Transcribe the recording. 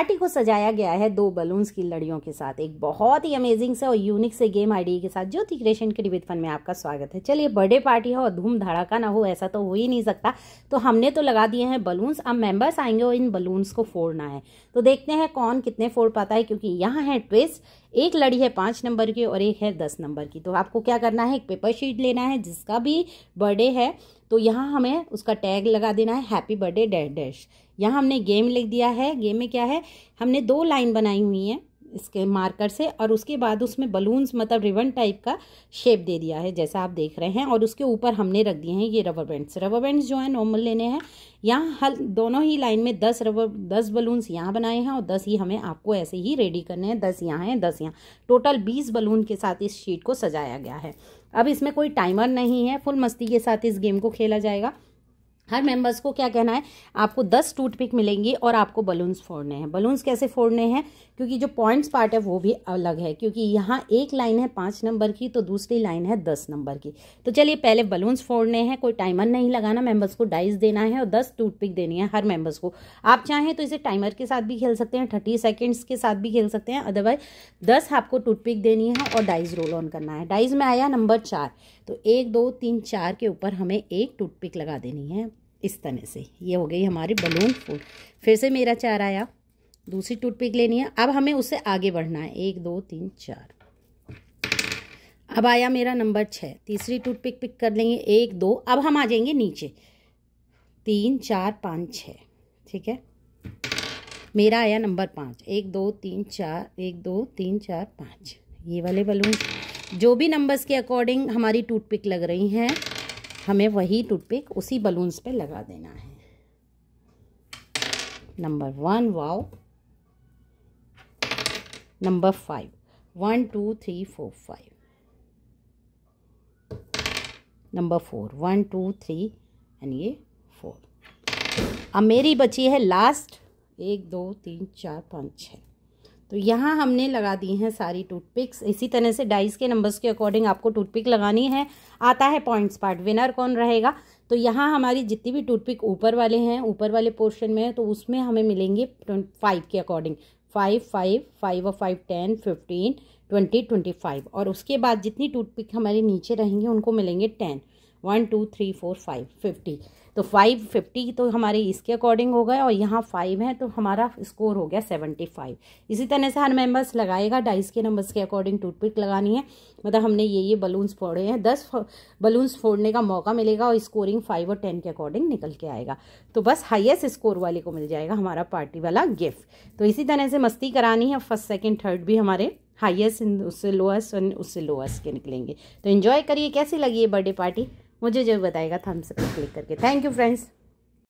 party को सजाया गया है दो बलून्स की लड़ियों के साथ एक बहुत ही अमेजिंग से और यूनिक से गेम आईडी के साथ ज्योति क्रिएशन के डिबित फन में आपका स्वागत है चलिए बर्थडे पार्टी हो और धूम धड़ाका ना हो ऐसा तो हो ही नहीं सकता तो हमने तो लगा दिए हैं बलून्स अब मेंबर्स आएंगे और इन बलून्स को फोड़ना है तो देखते हैं कौन कितने फोड़ पाता है क्योंकि यहाँ है ट्विस्ट एक लड़ी है पाँच नंबर की और एक है दस नंबर की तो आपको क्या करना है एक पेपर शीट लेना है जिसका भी बर्थडे है तो यहाँ हमें उसका टैग लगा देना है हैप्पी बर्थडे डैश डैश यहाँ हमने गेम लिख दिया है गेम में क्या है हमने दो लाइन बनाई हुई हैं इसके मार्कर से और उसके बाद उसमें बलून्स मतलब रिबन टाइप का शेप दे दिया है जैसा आप देख रहे हैं और उसके ऊपर हमने रख दिए हैं ये रबर बैंड्स रबर बैंड्स जो है नॉर्मल लेने हैं यहाँ हल दोनों ही लाइन में दस रबर दस बलून्स यहाँ बनाए हैं और दस ही हमें आपको ऐसे ही रेडी करने हैं दस यहाँ हैं दस यहाँ टोटल बीस बलून के साथ इस शीट को सजाया गया है अब इसमें कोई टाइमर नहीं है फुल मस्ती के साथ इस गेम को खेला जाएगा हर मेंबर्स को क्या कहना है आपको दस टूथ पिक मिलेंगी और आपको बलून्स फोड़ने हैं बलून्स कैसे फोड़ने हैं क्योंकि जो पॉइंट्स पार्ट है वो भी अलग है क्योंकि यहाँ एक लाइन है पाँच नंबर की तो दूसरी लाइन है दस नंबर की तो चलिए पहले बलून्स फोड़ने हैं कोई टाइमर नहीं लगाना मेंबर्स को डाइस देना है और दस टूथ पिक देनी है हर मेंबर्स को आप चाहें तो इसे टाइमर के साथ भी खेल सकते हैं थर्टी सेकेंड्स के साथ भी खेल सकते हैं अदरवाइज दस आपको टूथ देनी है और डाइज रोल ऑन करना है डाइज में आया नंबर चार तो एक दो तीन चार के ऊपर हमें एक टूथपिक लगा देनी है इस तरह से ये हो गई हमारी बलून फूल फिर से मेरा चार आया दूसरी टूथपिक लेनी है अब हमें उससे आगे बढ़ना है एक दो तीन चार अब आया मेरा नंबर छः तीसरी टूथपिक पिक कर लेंगे एक दो अब हम आ जाएंगे नीचे तीन चार पाँच छः ठीक है मेरा आया नंबर पाँच एक दो तीन चार एक दो तीन चार पाँच ये वाले बलून जो भी नंबर्स के अकॉर्डिंग हमारी टूथपिक लग रही हैं हमें वही टूथपिक उसी बलून्स पे लगा देना है number one wow number five one two three four five number four one two three and ये फोर अब मेरी बची है लास्ट एक दो तीन चार पाँच छः तो यहाँ हमने लगा दी हैं सारी टूथपिक्स इसी तरह से डाइस के नंबर्स के अकॉर्डिंग आपको टूथपिक लगानी है आता है पॉइंट्स पार्ट विनर कौन रहेगा तो यहाँ हमारी जितनी भी टूथपिक ऊपर वाले हैं ऊपर वाले पोर्शन में तो उसमें हमें मिलेंगे फाइव के अकॉर्डिंग फाइव फाइव फाइव और five ten fifteen twenty twenty five और उसके बाद जितनी टूथपिक हमारे नीचे रहेंगी उनको मिलेंगे ten one two three four five fifty तो फाइव फिफ्टी तो हमारे इसके अकॉर्डिंग हो गए और यहाँ फाइव है तो हमारा स्कोर हो गया सेवेंटी फाइव इसी तरह से हर मेंबर्स लगाएगा डाइस के नंबर्स के अकॉर्डिंग टूट पिक लगानी है मतलब हमने ये ये बलून्स फोड़े हैं दस बलून्स फोड़ने का मौका मिलेगा और स्कोरिंग फाइव और टेन के अकॉर्डिंग निकल के आएगा तो बस हाइएस्ट स्कोर वाले को मिल जाएगा हमारा पार्टी वाला गिफ्ट तो इसी तरह से मस्ती करानी है फर्स्ट सेकेंड थर्ड भी हमारे हाइएस्ट उससे लोएस्ट एंड उससे लोएस्ट के निकलेंगे तो इन्जॉय करिए कैसी लगी ये बर्थडे पार्टी मुझे जरूर बताएगा थम्स क्लिक करके थैंक यू फ्रेंड्स